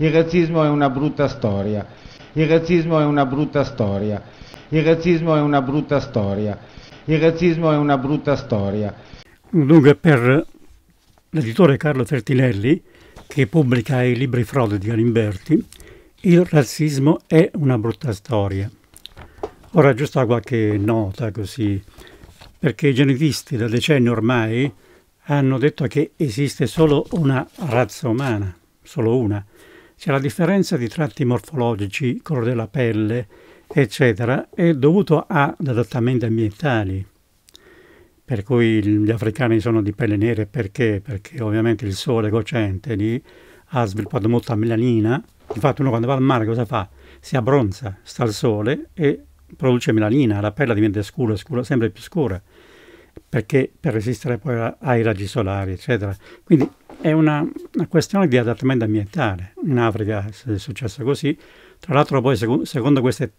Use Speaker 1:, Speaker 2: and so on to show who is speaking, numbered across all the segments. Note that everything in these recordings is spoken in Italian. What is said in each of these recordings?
Speaker 1: Il razzismo è una brutta storia. Il razzismo è una brutta storia. Il razzismo è una brutta storia. Il razzismo è una brutta storia. Dunque per l'editore Carlo Fertinelli, che pubblica i libri frode di Alimberti, il razzismo è una brutta storia. Ora giusto qualche nota così, perché i genetisti da decenni ormai hanno detto che esiste solo una razza umana, solo una, cioè la differenza di tratti morfologici, colore della pelle, eccetera, è dovuto ad adattamenti ambientali. Per cui gli africani sono di pelle nere perché? Perché ovviamente il sole cocente lì ha sviluppato molta melanina. Infatti uno quando va al mare cosa fa? Si abbronza, sta al sole e produce melanina, la pelle diventa scura, scura, sempre più scura perché per resistere poi ai raggi solari, eccetera. Quindi è una, una questione di adattamento ambientale. In Africa è successo così. Tra l'altro poi seco secondo queste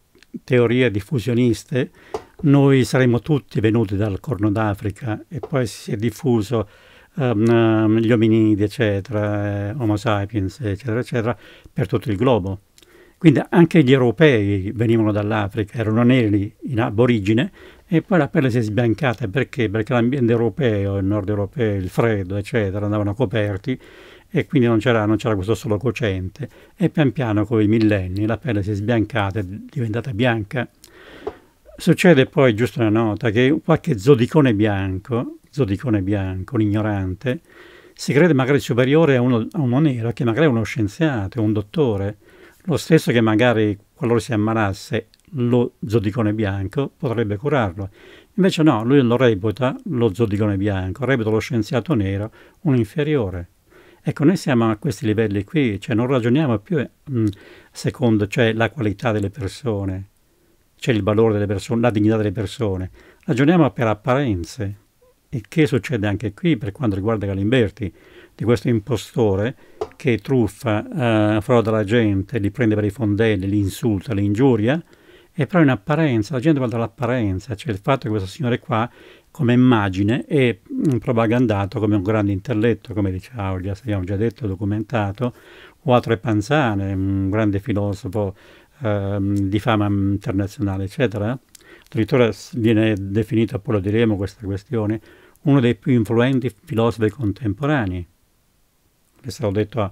Speaker 1: teorie diffusioniste noi saremmo tutti venuti dal Corno d'Africa e poi si è diffuso um, gli ominidi, eccetera, eh, Homo sapiens, eccetera, eccetera, per tutto il globo. Quindi anche gli europei venivano dall'Africa, erano neri in aborigine, e poi la pelle si è sbiancata perché? Perché l'ambiente europeo, il nord europeo, il freddo, eccetera, andavano coperti e quindi non c'era, non c'era questo solo cocente. E pian piano con i millenni la pelle si è sbiancata, è diventata bianca. Succede poi, giusto una nota, che qualche zodicone bianco, zodicone bianco, un ignorante, si crede magari superiore a uno, a uno nero, che magari è uno scienziato, un dottore, lo stesso che magari qualora si ammalasse lo zodicone bianco potrebbe curarlo. Invece no, lui lo reputa lo zodicone bianco, reputa lo scienziato nero un inferiore. Ecco, noi siamo a questi livelli qui, cioè non ragioniamo più mh, mm, secondo cioè, la qualità delle persone, cioè il valore delle persone, la dignità delle persone, ragioniamo per apparenze. E che succede anche qui per quanto riguarda Galimberti, di questo impostore che truffa eh, frode la gente, li prende per i fondelli, li insulta, li ingiuria, è però in apparenza, la gente guarda l'apparenza, cioè il fatto che questo signore qua come immagine è mm, propagandato come un grande intelletto, come dice Aulias, abbiamo già detto, documentato, o Atre Panzane, un grande filosofo eh, di fama internazionale, eccetera. Addirittura viene definito, poi lo diremo questa questione, uno dei più influenti filosofi contemporanei. Questo l'ho detto a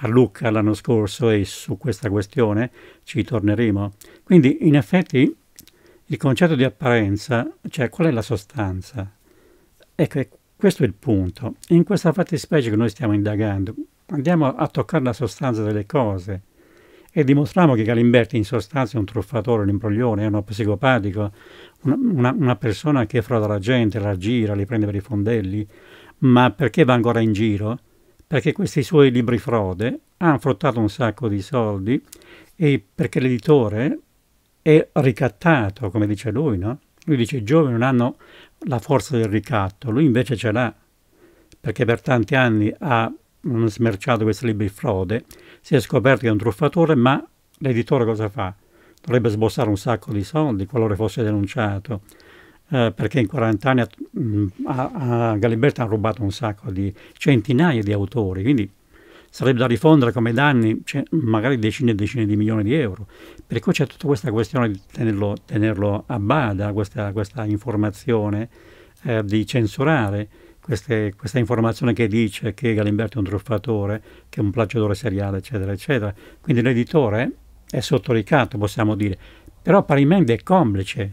Speaker 1: a Lucca l'anno scorso e su questa questione ci torneremo. Quindi in effetti il concetto di apparenza, cioè qual è la sostanza? Ecco, questo è il punto. In questa fattispecie che noi stiamo indagando, andiamo a toccare la sostanza delle cose e dimostriamo che Galimberti in sostanza è un truffatore, un imbroglione, è uno psicopatico, una, una, persona che froda la gente, la gira, li prende per i fondelli, ma perché va ancora in giro? perché questi suoi libri frode hanno fruttato un sacco di soldi e perché l'editore è ricattato, come dice lui, no? Lui dice i giovani non hanno la forza del ricatto, lui invece ce l'ha, perché per tanti anni ha smerciato questi libri frode, si è scoperto che è un truffatore, ma l'editore cosa fa? Dovrebbe sborsare un sacco di soldi qualora fosse denunciato eh, perché in 40 anni a, mm, a Galiberta ha rubato un sacco di centinaia di autori, quindi sarebbe da rifondere come danni cioè, magari decine e decine di milioni di euro. Per cui c'è tutta questa questione di tenerlo, tenerlo a bada, questa, questa informazione, eh, di censurare queste, questa informazione che dice che Galimberti è un truffatore, che è un plagiatore seriale, eccetera, eccetera. Quindi l'editore è sotto ricatto, possiamo dire, però parimenti è complice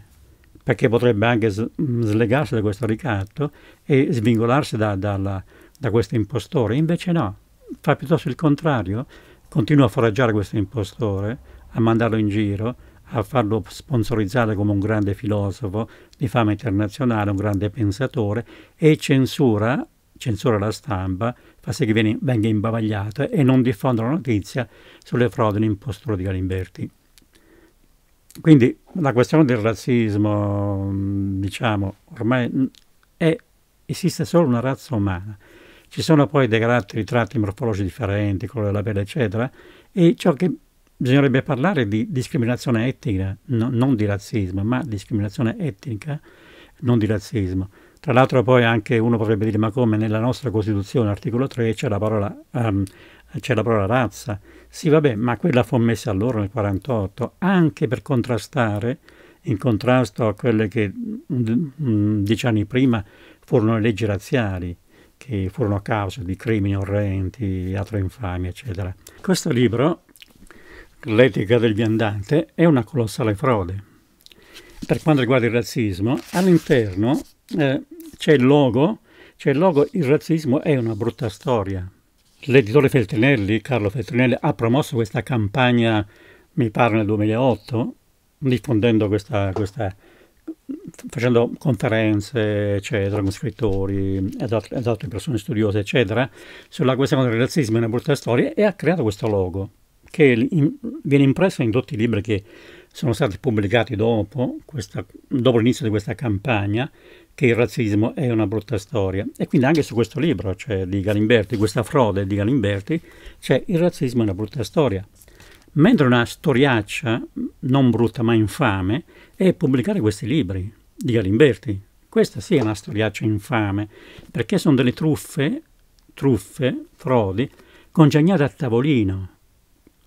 Speaker 1: perché potrebbe anche mm, slegarsi da questo ricatto e svingolarsi da, da, da, da questo impostore. Invece no, fa piuttosto il contrario, continua a foraggiare questo impostore, a mandarlo in giro, a farlo sponsorizzare come un grande filosofo di fama internazionale, un grande pensatore, e censura, censura la stampa, fa sì che venga imbavagliato e non diffonda la notizia sulle frodi e l'impostura di Galimberti. Quindi la questione del razzismo, diciamo, ormai è, esiste solo una razza umana. Ci sono poi dei caratteri, tratti morfologici differenti, colore della pelle, eccetera, e ciò che bisognerebbe parlare di discriminazione etnica, no, non di razzismo, ma discriminazione etnica, non di razzismo. Tra l'altro poi anche uno potrebbe dire ma come nella nostra Costituzione, articolo 3, c'è la parola um, c'è la parola razza. Sì, vabbè, ma quella fu messa allora nel 48 anche per contrastare, in contrasto a quelle che dieci anni prima furono le leggi razziali, che furono causa di crimini orrenti, altre infamie, eccetera. Questo libro, L'etica del viandante, è una colossale frode. Per quanto riguarda il razzismo, all'interno eh, c'è il logo, c'è il logo Il razzismo è una brutta storia L'editore Feltrinelli, Carlo Feltrinelli, ha promosso questa campagna, mi pare nel 2008, diffondendo questa, questa facendo conferenze, eccetera, con scrittori ed, alt- ed altre persone studiose, eccetera, sulla questione del razzismo e una brutta storia e ha creato questo logo che in- viene impresso in tutti i libri che sono stati pubblicati dopo, questa, dopo l'inizio di questa campagna che il razzismo è una brutta storia. E quindi anche su questo libro cioè, di Galimberti, questa frode di Galimberti, c'è cioè, il razzismo è una brutta storia. Mentre una storiaccia, mm, non brutta ma infame, è pubblicare questi libri di Galimberti. Questa sì è una storiaccia infame, perché sono delle truffe, truffe, frodi, congegnate a tavolino,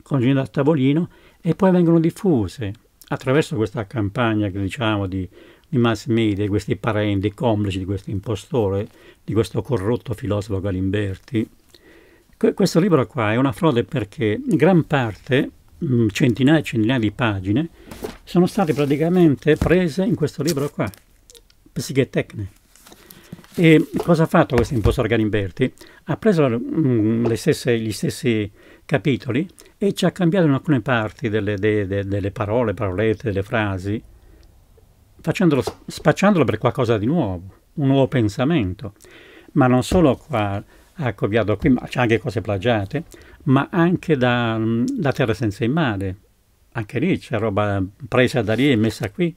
Speaker 1: congegnate a tavolino e poi vengono diffuse attraverso questa campagna che diciamo di i mass media, questi parenti, complici di questo impostore, di questo corrotto filosofo Galimberti. Que- questo libro qua è una frode perché gran parte, mh, mm, centinaia e centinaia di pagine, sono state praticamente prese in questo libro qua, Psichitecne. E cosa ha fatto questo impostore Galimberti? Ha preso mh, mm, stesse, gli stessi capitoli e ci ha cambiato in alcune parti delle, de, de, delle parole, parolette, delle frasi, facendolo, spacciandolo per qualcosa di nuovo, un nuovo pensamento. Ma non solo qua a Coviado, ecco, qui c'è anche cose plagiate, ma anche da, mm, da Terra senza il mare. Anche lì c'è roba presa da lì e messa qui.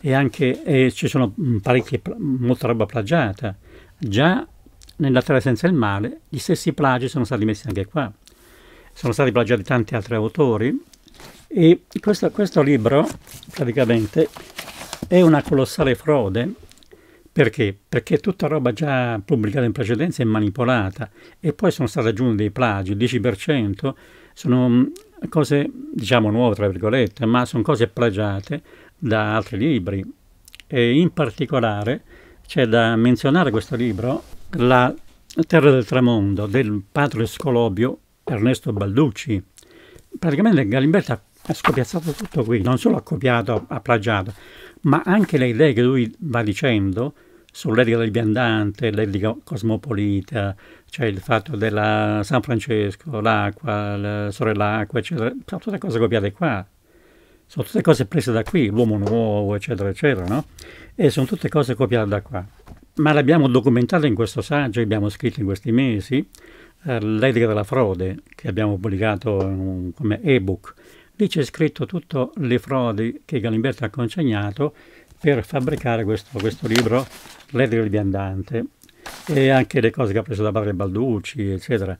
Speaker 1: E anche e ci sono mm, parecchie, molta roba plagiata. Già nella Terra senza il mare gli stessi plagi sono stati messi anche qua. Sono stati plagiati tanti altri autori e questo, questo libro praticamente è una colossale frode perché? Perché tutta roba già pubblicata in precedenza è manipolata e poi sono stati aggiunti dei plagi, il 10% sono mm, cose, diciamo, nuove, tra virgolette, ma sono cose plagiate da altri libri. E in particolare c'è da menzionare questo libro, La Terra del Tramondo, del padre scolobio Ernesto Balducci. Praticamente Galimberti ha scopiazzato tutto qui, non solo ha copiato, ha plagiato, ma anche le idee che lui va dicendo sull'etica del viandante, l'etica cosmopolita, cioè il fatto della San Francesco, l'acqua, la sorella acqua, eccetera, sono tutte cose copiate qua, sono tutte cose prese da qui, l'uomo nuovo, eccetera, eccetera, no? E sono tutte cose copiate da qua. Ma l'abbiamo documentato in questo saggio che abbiamo scritto in questi mesi, eh, l'etica della frode, che abbiamo pubblicato in, mm, come ebook Lì c'è scritto tutte le frodi che Galimberti ha consegnato per fabbricare questo, questo libro, L'Edile di viandante, e anche le cose che ha preso da Padre Balducci, eccetera.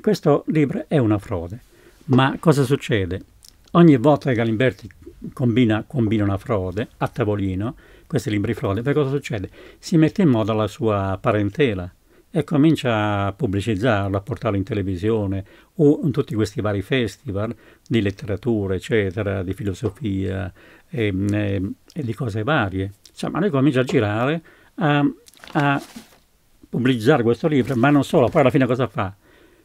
Speaker 1: Questo libro è una frode, ma cosa succede? Ogni volta che Galimberti combina, combina una frode a tavolino, questi libri frode, poi cosa succede? Si mette in moda la sua parentela, e comincia a pubblicizzarlo, a portarlo in televisione o in tutti questi vari festival di letteratura, eccetera, di filosofia e, ehm, e, ehm, e di cose varie. Insomma, lui comincia a girare, a, a, pubblicizzare questo libro, ma non solo, poi alla fine cosa fa?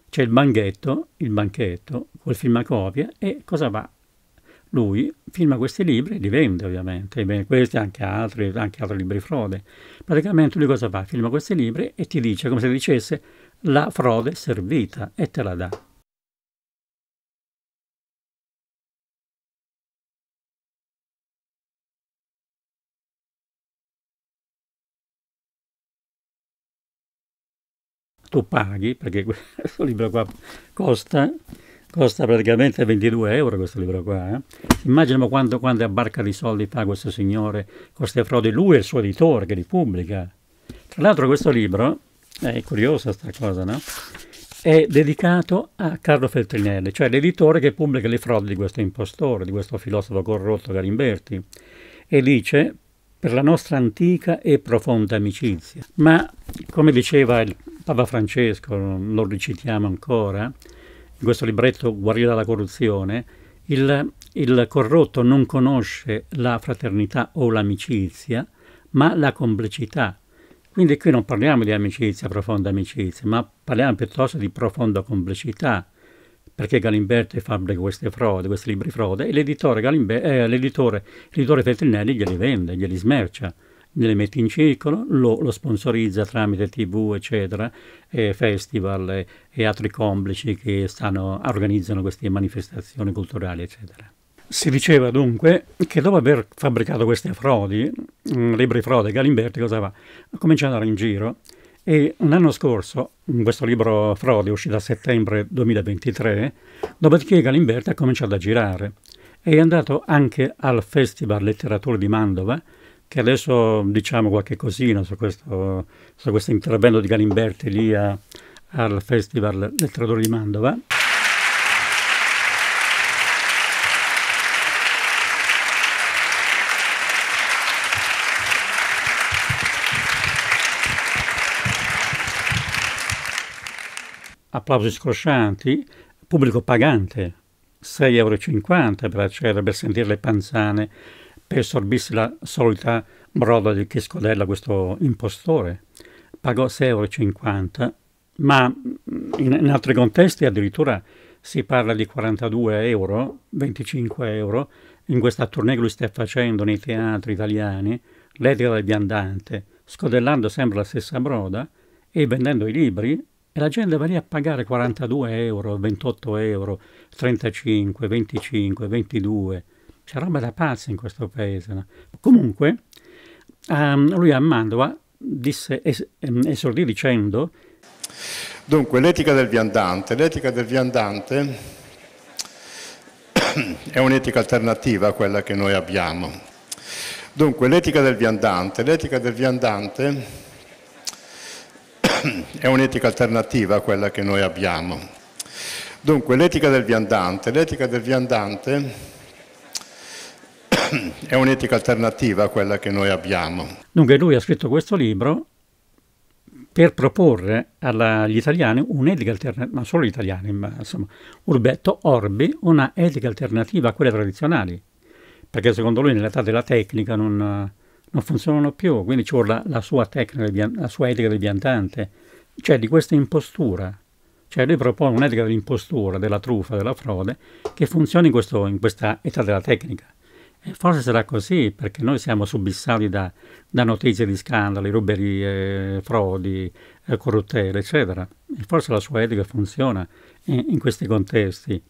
Speaker 1: C'è il banchetto, il banchetto col film a copia e cosa va? Lui firma questi libri e li vende ovviamente, beh, questi e anche altri, anche altri libri frode. Praticamente lui cosa fa? Firma questi libri e ti dice, come se dicesse, la frode servita e te la dà. Tu paghi perché questo libro qua costa Costa praticamente 22 euro questo libro qua. Eh? Immaginiamo quanto, quanto a barca di soldi fa questo signore con queste frodi, lui e il suo editore che li pubblica. Tra l'altro questo libro, è curiosa sta cosa, no? È dedicato a Carlo Feltrinelli, cioè l'editore che pubblica le frodi di questo impostore, di questo filosofo corrotto Garimberti, e dice per la nostra antica e profonda amicizia. Ma, come diceva il Papa Francesco, lo ricitiamo ancora, questo libretto Guarire dalla corruzione, il, il corrotto non conosce la fraternità o l'amicizia, ma la complicità. Quindi qui non parliamo di amicizia, profonda amicizia, ma parliamo piuttosto di profonda complicità, perché Galimberti fabbrica queste frode, questi libri frode, e l'editore, Galimbe- eh, l'editore, l'editore Feltrinelli glieli vende, glieli smercia le mette in circolo, lo, lo sponsorizza tramite tv eccetera, e festival e, e altri complici che stanno, organizzano queste manifestazioni culturali eccetera. Si diceva dunque che dopo aver fabbricato queste frodi, mm, libri frode, Galimberti cosa fa? Ha cominciato ad andare in giro e l'anno scorso, questo libro frode uscito a settembre 2023, dopodiché Galimberti ha cominciato a girare. È andato anche al Festival Letteratura di Mandova, che adesso diciamo qualche cosina su questo, su questo intervento di Galimberti lì a, al Festival del Tradore di Mandova. applausi scroscianti, pubblico pagante, 6,50 euro per accedere per sentire le panzane per sorbirsi la solita broda di scodella questo impostore. Pagò 6,50 euro, ma mm, in, in altri contesti addirittura si parla di 42 euro, 25 euro, in questa tournée che lui sta facendo nei teatri italiani, l'etica del viandante, scodellando sempre la stessa broda e vendendo i libri, e la gente va lì a pagare 42 euro, 28 euro, 35, 25, 22 c'è roba da pazzi in questo paese. No? Comunque, um, lui a Mandova
Speaker 2: disse, es, ehm, esordì dicendo... Dunque, l'etica del viandante. L'etica del viandante è un'etica alternativa a quella che noi abbiamo. Dunque, l'etica del viandante. L'etica del viandante è un'etica alternativa a quella che noi abbiamo. Dunque, l'etica del viandante. L'etica del viandante è un'etica alternativa a quella che noi abbiamo.
Speaker 1: Dunque lui ha scritto questo libro per proporre agli italiani un'etica alternativa, ma solo agli italiani, ma insomma, Urbetto Orbi, una etica alternativa a quelle tradizionali, perché secondo lui nell'età della tecnica non, non, funzionano più, quindi ci vuole la, la sua tecnica, la sua etica deviantante, cioè di questa impostura cioè lui propone un'etica dell'impostura, della truffa, della frode, che funzioni in, questo, in, questa età della tecnica. E eh, forse sarà così, perché noi siamo subissati da, da notizie di scandali, ruberie, frodi, eh, corruttele, eccetera. E forse la sua etica funziona in, in questi contesti.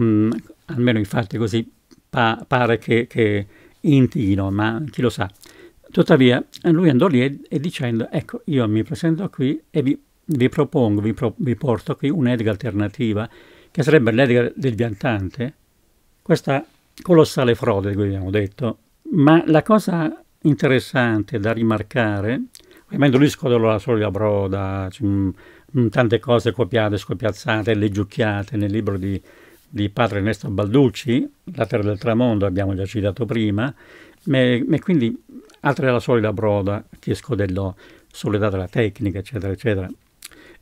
Speaker 1: Mm, almeno infatti così pa pare che, che intighino, ma chi lo sa. Tuttavia lui andò lì e, e dicendo, ecco, io mi presento qui e vi, vi propongo, vi, pro vi porto qui un'etica alternativa, che sarebbe l'etica del viandante. Questa colossale frode, come abbiamo detto. Ma la cosa interessante da rimarcare, ovviamente lui scodola la solita broda, tante cose copiate, scopiazzate, leggiucchiate nel libro di, di padre Ernesto Balducci, La terra del tramondo, abbiamo già citato prima, e quindi altre della solida broda che scodellò sull'età della tecnica, eccetera, eccetera.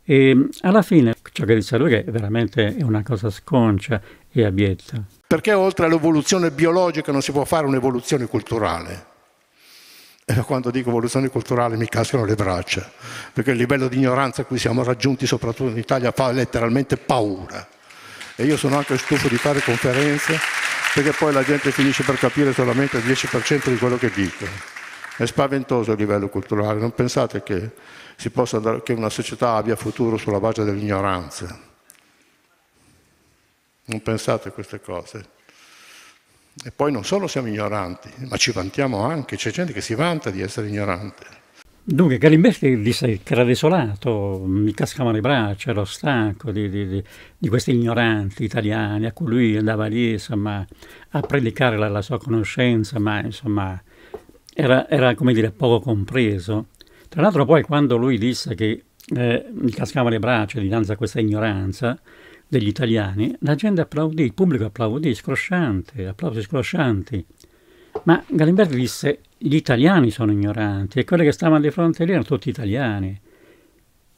Speaker 1: E alla fine ciò che dice lui che veramente è una cosa sconcia e abietta
Speaker 2: perché oltre all'evoluzione biologica non si può fare un'evoluzione culturale. E quando dico evoluzione culturale mi cascano le braccia, perché il livello di ignoranza a cui siamo raggiunti, soprattutto in Italia, fa letteralmente paura. E io sono anche stufo di fare conferenze, perché poi la gente finisce per capire solamente il 10% di quello che dico. È spaventoso il livello culturale, non pensate che, andare, che una società abbia futuro sulla base dell'ignoranza non pensate a queste cose. E poi non solo siamo ignoranti, ma ci vantiamo anche, c'è gente che si vanta di essere ignorante. Dunque, Galimberti
Speaker 1: disse che era
Speaker 2: desolato, mi cascavano le braccia, ero stanco di, di,
Speaker 1: di, questi ignoranti italiani a ecco, cui lui andava lì insomma, a predicare la, la, sua conoscenza, ma insomma era, era, come dire poco compreso. Tra l'altro poi quando lui disse che eh, mi cascavano le braccia dinanzi a questa ignoranza, degli italiani, la gente applaudì, il pubblico applaudì, scrosciante, applausi scroscianti. Ma Galimberti disse, gli italiani sono ignoranti e quelli che stavano di fronte lì erano tutti italiani.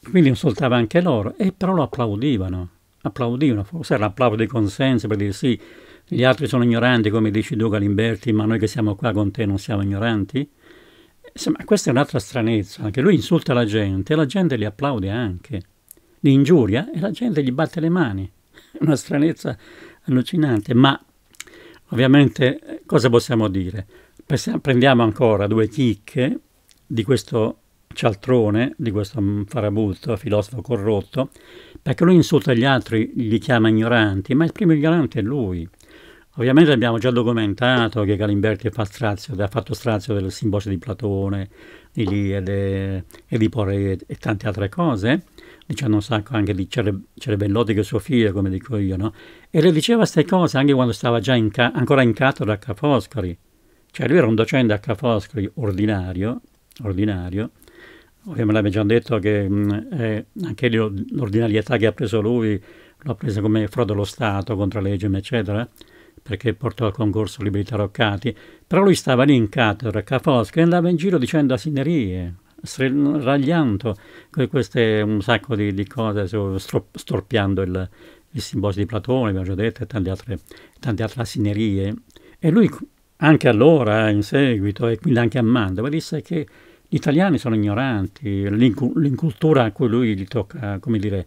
Speaker 1: Quindi insultava anche loro, e però lo applaudivano, applaudivano, forse era l'applauso di consenso per dire sì, gli altri sono ignoranti come dici tu Galimberti, ma noi che siamo qua con te non siamo ignoranti? Insomma, questa è un'altra stranezza, anche lui insulta la gente e la gente li applaude anche li ingiuria e la gente gli batte le mani. una stranezza allucinante, ma ovviamente eh, cosa possiamo dire? Prendiamo ancora due chicche di questo cialtrone, di questo farabutto, filosofo corrotto, perché lui insulta gli altri, li chiama ignoranti, ma il primo ignorante è lui. Ovviamente abbiamo già documentato che Galimberti fa strazio, ha fatto strazio del simbolo di Platone, di Liede, Edipo Re e tante altre cose, diciamo un sacco anche di cere- cerebellotiche sofie, come dico io, no? E le diceva queste cose anche quando stava già in ca- ancora in cattedra a Ca' Foscari. Cioè lui era un docente a Ca' Foscari ordinario, ordinario, ovviamente abbiamo già detto che mh, mm, eh, anche lì l'ordinarietà che ha preso lui l'ha presa come frode allo Stato, contro legge, eccetera, perché portò al concorso Liberi Roccati. però lui stava lì in cattedra a Ca' Foscari e andava in giro dicendo asinerie, ragliando è un sacco di, di cose, storpiando il, il simposio di Platone, abbiamo già detto, e tante altre, tante altre assinerie. E lui anche allora, in seguito, e quindi anche a Mandova, disse che gli italiani sono ignoranti, l'incultura a cui lui gli tocca, come dire,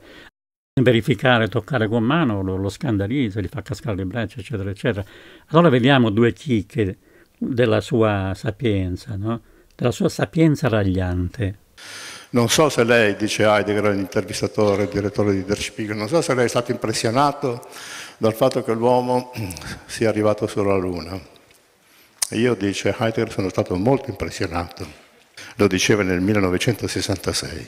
Speaker 1: verificare, toccare con mano, lo, lo scandalizza, gli fa cascare le braccia, eccetera, eccetera. Allora vediamo due chicche della sua sapienza, no? della sua sapienza ragliante.
Speaker 2: Non so se lei, dice Heidegger, l'intervistatore, il direttore di Der Spiegel, non so se lei è stato impressionato dal fatto che l'uomo sia arrivato sulla Luna. Io, dice Heidegger, sono stato molto impressionato. Lo diceva nel 1966.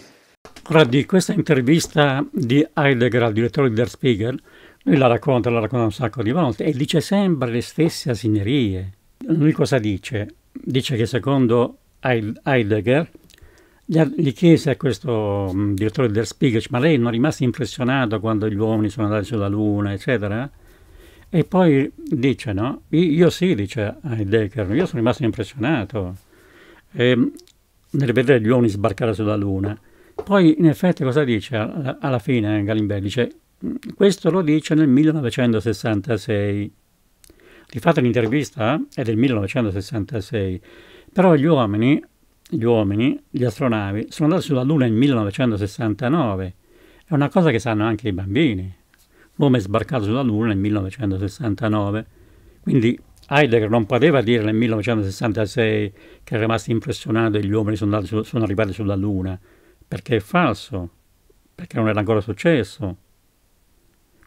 Speaker 1: Ora, di questa intervista di Heidegger al direttore di Der Spiegel, lui la racconta, la racconta un sacco di volte, e dice sempre le stesse asinerie. Lui cosa dice? Dice che secondo Heidegger, gli chiese a questo mm, direttore del Spiegel, ma lei non è rimasto impressionato quando gli uomini sono andati sulla Luna, eccetera? E poi dice, no? Io sì, dice Heidegger, io sono rimasto impressionato e, mm, nel vedere gli uomini sbarcare sulla Luna. Poi in effetti cosa dice alla fine Galimberti? Dice, mm, questo lo dice nel 1966. Rifate l'intervista, eh? è del 1966. Però gli uomini, gli uomini, gli astronavi, sono andati sulla Luna nel 1969. È una cosa che sanno anche i bambini. L'uomo è sbarcato sulla Luna nel 1969. Quindi Heidegger non poteva dire nel 1966 che è rimasto impressionato e gli uomini sono, andati, sono arrivati sulla Luna, perché è falso, perché non era ancora successo.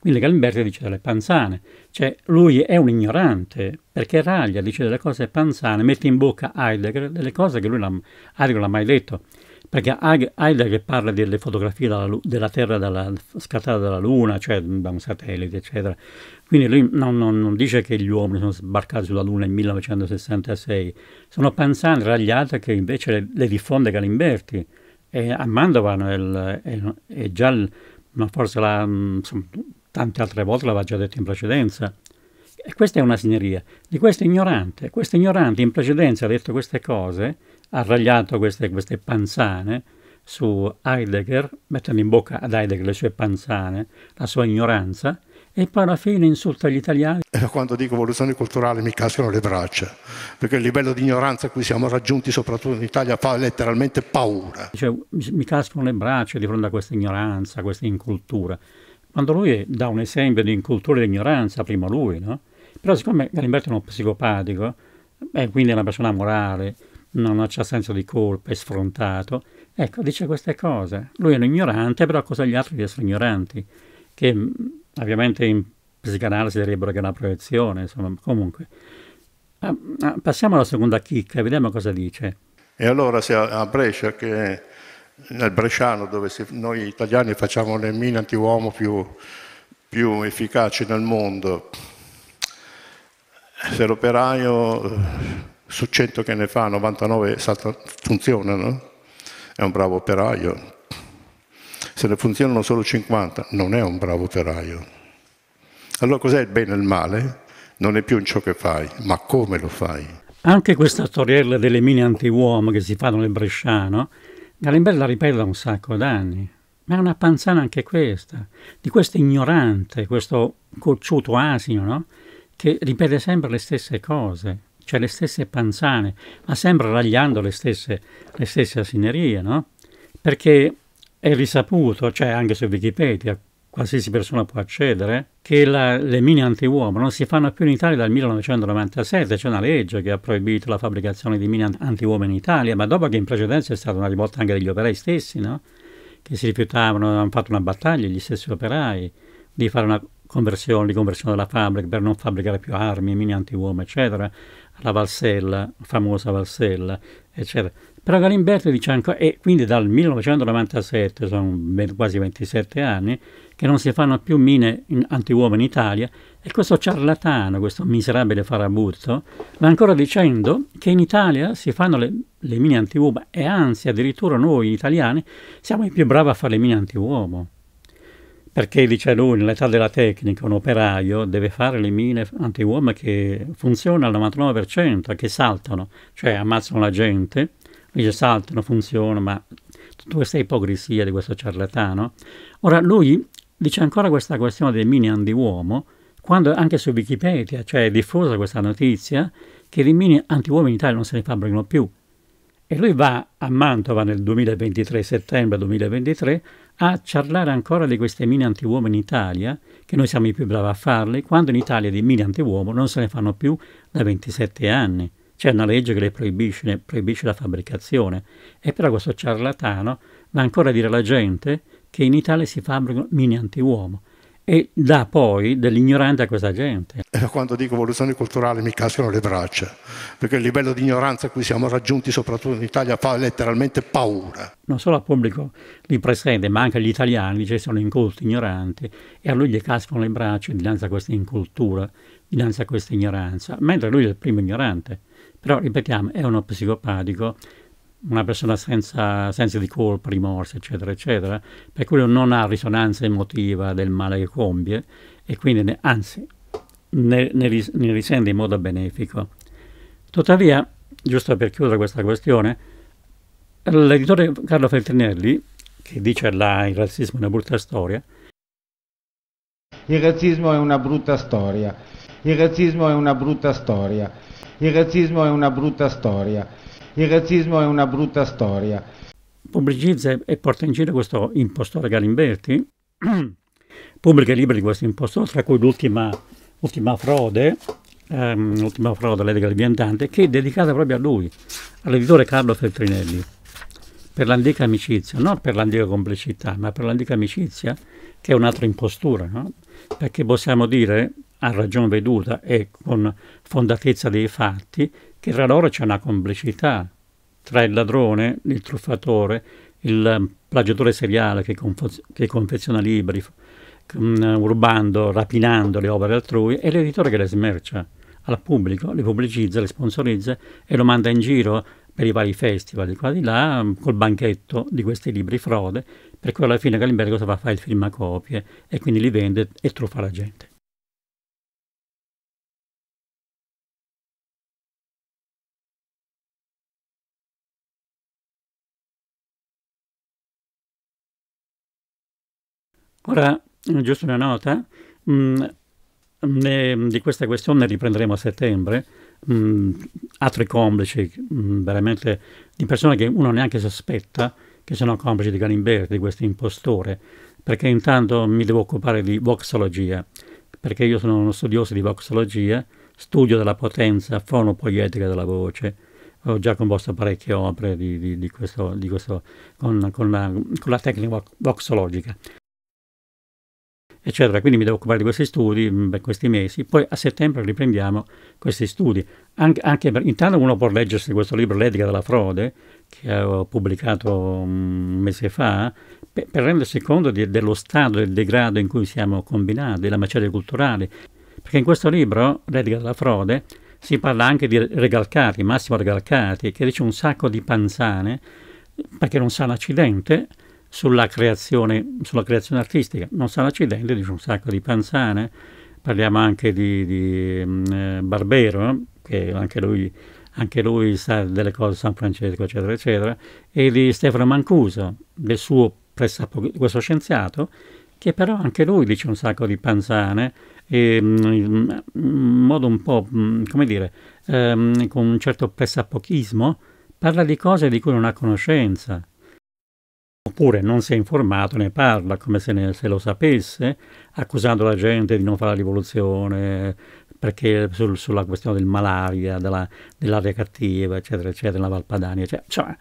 Speaker 1: Quindi Galimberti dice delle panzane, cioè lui è un ignorante, perché Raglia dice delle cose panzane, mette in bocca a Heidegger delle cose che lui non ha mai detto, perché Heidegger parla delle fotografie della, della Terra dalla, scattata dalla Luna, cioè da un satellite, eccetera. Quindi lui non, non, non dice che gli uomini sono sbarcati sulla Luna nel 1966, sono panzane ragliate che invece le, le diffonde Galimberti. E a Mandovan è, è, è già forse la, mm, insomma, tante altre volte l'aveva già detto in precedenza. E questa è una signoria, di questo ignorante. Questo ignorante in precedenza ha detto queste cose, ha ragliato queste, queste panzane su Heidegger, mettendo in bocca ad Heidegger le sue panzane, la sua
Speaker 2: ignoranza, e poi alla fine insulta gli italiani. Quando dico evoluzione culturale mi cascano le braccia, perché il livello di ignoranza a cui siamo raggiunti, soprattutto in Italia, fa letteralmente paura.
Speaker 1: Cioè, mi, mi cascano le braccia di fronte a questa ignoranza, a questa incultura. Quando lui dà un esempio di incultura e di ignoranza, prima lui, no? Però siccome Galimberto è uno psicopatico, e eh, quindi è una persona morale, non ha senso di colpa, è sfrontato, ecco, dice queste cose. Lui è un ignorante, però accusa gli altri di essere ignoranti, che mm, ovviamente in psicanalisi direbbero che è una proiezione, insomma, comunque. Ah, ah, passiamo alla seconda chicca e vediamo cosa dice.
Speaker 2: E allora se a Brescia che È nel Bresciano, dove noi italiani facciamo le mine antiuomo più, più efficaci nel mondo, se l'operaio su 100 che ne fa 99 funzionano, è un bravo operaio. Se ne funzionano solo 50, non è un bravo operaio. Allora cos'è il bene e il male? Non è più in ciò che fai, ma come lo fai.
Speaker 1: Anche questa storiella delle mine antiuomo che si fanno nel Bresciano Galimbella ribella un sacco d'anni, ma è una panzana anche questa, di questo ignorante, questo cocciuto asino, no? che ripete sempre le stesse cose, cioè le stesse panzane, ma sempre ragliando le stesse, le stesse asinerie, no? Perché è risaputo, cioè anche su Wikipedia, qualsiasi persona può accedere, che la, le mine antiuomo non si fanno più in Italia dal 1997, c'è una legge che ha proibito la fabbricazione di mine antiuomo in Italia, ma dopo che in precedenza è stata una rivolta anche degli operai stessi, no? che si rifiutavano, hanno fatto una battaglia, gli stessi operai, di fare una conversione, di conversione della fabbrica per non fabbricare più armi, mine antiuomo, eccetera, la Valsella, famosa Valsella, eccetera. Però Galimberti dice ancora, e quindi dal 1997, sono quasi 27 anni, che non si fanno più mine anti-uomo in Italia e questo ciarlatano, questo miserabile farabutto, va ancora dicendo che in Italia si fanno le, le mine anti-uomo e anzi addirittura noi italiani siamo i più bravi a fare le mine anti-uomo. Perché dice lui, nell'età della tecnica, un operaio deve fare le mine anti-uomo che funzionano al 99%, che saltano, cioè ammazzano la gente, dice saltano, funzionano, ma tutta questa ipocrisia di questo ciarlatano. Ora lui dice ancora questa questione dei minion di uomo, quando anche su Wikipedia, cioè è diffusa questa notizia, che i minion anti-uomo in Italia non se ne fabbricano più. E lui va a Mantova nel 2023, settembre 2023, a charlare ancora di queste mine antiuomo in Italia, che noi siamo i più bravi a farle, quando in Italia di mine antiuomo non se ne fanno più da 27 anni. C'è una legge che le proibisce, ne proibisce la fabbricazione. E però questo ciarlatano va ancora a dire alla gente che in Italia si fabbricano mini antiuomo e dà
Speaker 2: poi dell'ignorante a questa gente. Quando dico evoluzione culturale mi cascano le braccia, perché il livello di ignoranza a cui siamo raggiunti, soprattutto in Italia, fa letteralmente paura.
Speaker 1: Non solo al pubblico lì presente, ma anche agli italiani, cioè sono inculti, ignoranti, e a lui gli cascano le braccia dinanzi a questa incultura, dinanzi a questa ignoranza, mentre lui è il primo ignorante. Però, ripetiamo, è uno psicopatico una persona senza senso di colpa, rimorsi, eccetera, eccetera, per cui non ha risonanza emotiva del male che compie e quindi ne, anzi ne, ne, ris ne risente in modo benefico. Tuttavia, giusto per chiudere questa questione, l'editore Carlo Feltrinelli, che dice là il razzismo è una brutta storia,
Speaker 2: il razzismo è una brutta storia. Il razzismo è una brutta storia.
Speaker 1: Il razzismo è una brutta storia il razzismo è una brutta storia. Pubblicizza e porta in giro questo impostore Galimberti, pubblica i libri di questo impostore, tra cui l'ultima frode, ehm, l'ultima frode, del deviantante, che è dedicata proprio a lui, all'editore Carlo Feltrinelli, per l'antica amicizia, non per l'antica complicità, ma per l'antica amicizia, che è un'altra impostura, no? perché possiamo dire a ragion veduta e con fondatezza dei fatti che tra loro c'è una complicità tra il ladrone, il truffatore, il plagiatore seriale che, confo- che confeziona libri, um, mm, urbando, rapinando le opere altrui e l'editore che le smercia al pubblico, le pubblicizza, le sponsorizza e lo manda in giro per i vari festival di qua di là, mm, col banchetto di questi libri frode, per cui alla fine Galimbergo cosa fa? Fa il film a copie e quindi li vende e truffa la gente. Ora, giusto una nota, mh, mm, ne, di questa questione riprenderemo a settembre, mh, mm, altri complici mh, mm, veramente di persone che uno neanche sospetta che sono complici di Galimberti, di questo impostore, perché intanto mi devo occupare di voxologia, perché io sono uno studioso di voxologia, studio della potenza fonopoietica della voce, ho già composto parecchie opere di, di, di questo, di questo con, con, la, con la tecnica voxologica eccetera. Quindi mi devo occupare di questi studi per mm, questi mesi. Poi a settembre riprendiamo questi studi. Anche, anche per, intanto uno può leggersi questo libro, L'etica della frode, che ho pubblicato mm, un mese fa, per, per rendersi conto di, dello stato, del degrado in cui siamo combinati, della maceria culturale. Perché in questo libro, L'etica della frode, si parla anche di Regalcati, Massimo Regalcati, che dice un sacco di panzane perché non sa l'accidente sulla creazione, sulla creazione artistica. Non sarà accidente, dice un sacco di panzane, parliamo anche di, di mm, eh, Barbero, eh, che anche lui, anche lui, sa delle cose San Francesco, eccetera, eccetera, e di Stefano Mancuso, del suo pressapo, questo scienziato, che però anche lui dice un sacco di panzane, e, mm, in modo un po', mm, come dire, ehm, con un certo pressapochismo, parla di cose di cui non ha conoscenza oppure non si è informato, ne parla come se, ne, se lo sapesse, accusando la gente di non fare la rivoluzione, perché sul, sulla questione del malaria, della, dell'aria cattiva, eccetera, eccetera, la Valpadania, eccetera. Cioè,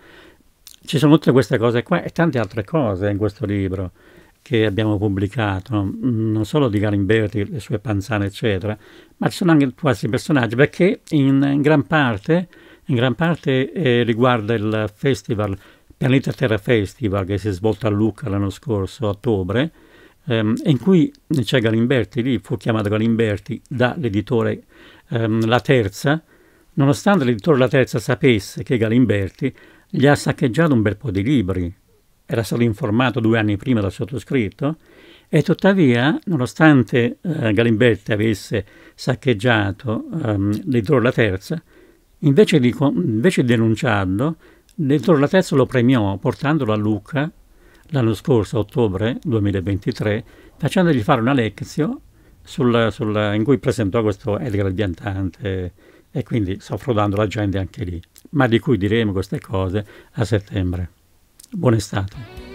Speaker 1: ci sono tutte queste cose qua e tante altre cose in questo libro che abbiamo pubblicato, mm, non solo di Garimberti, le sue panzane, eccetera, ma ci sono anche questi personaggi, perché in, in, gran parte, in gran parte eh, riguarda il festival Pianeta Terra Festival che si è svolto a Lucca l'anno scorso, ottobre, ehm, in cui c'è Galimberti, lì fu chiamato Galimberti dall'editore ehm, La Terza, nonostante l'editore La Terza sapesse che Galimberti gli ha saccheggiato un bel po' di libri, era stato informato due anni prima dal sottoscritto, e tuttavia, nonostante eh, Galimberti avesse saccheggiato ehm, l'editore La Terza, invece di, invece di denunciarlo, Dentro la Torlatezzo lo premiò portandolo a Lucca l'anno scorso, ottobre 2023, facendogli fare una lezione sulla, sulla, in cui presentò questo Edgar il Piantante e quindi soffrodando la gente anche lì, ma di cui diremo queste cose a settembre. Buon estate!